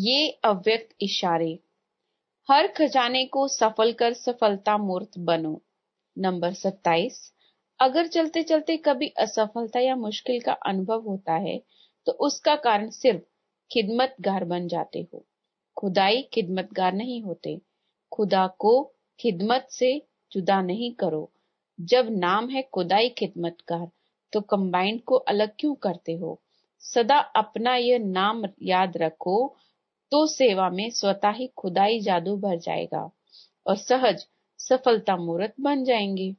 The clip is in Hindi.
ये अव्यक्त इशारे हर खजाने को सफल कर सफलता मूर्त बनो नंबर 27 अगर चलते चलते कभी असफलता या मुश्किल का अनुभव होता है तो उसका कारण सिर्फ खिदमतगार बन जाते हो खुदाई खिदमतगार नहीं होते खुदा को खिदमत से जुदा नहीं करो जब नाम है खुदाई खिदमतगार तो कंबाइंड को अलग क्यों करते हो सदा अपना यह नाम याद रखो तो सेवा में स्वतः ही खुदाई जादू भर जाएगा और सहज सफलता मूर्त बन जाएंगे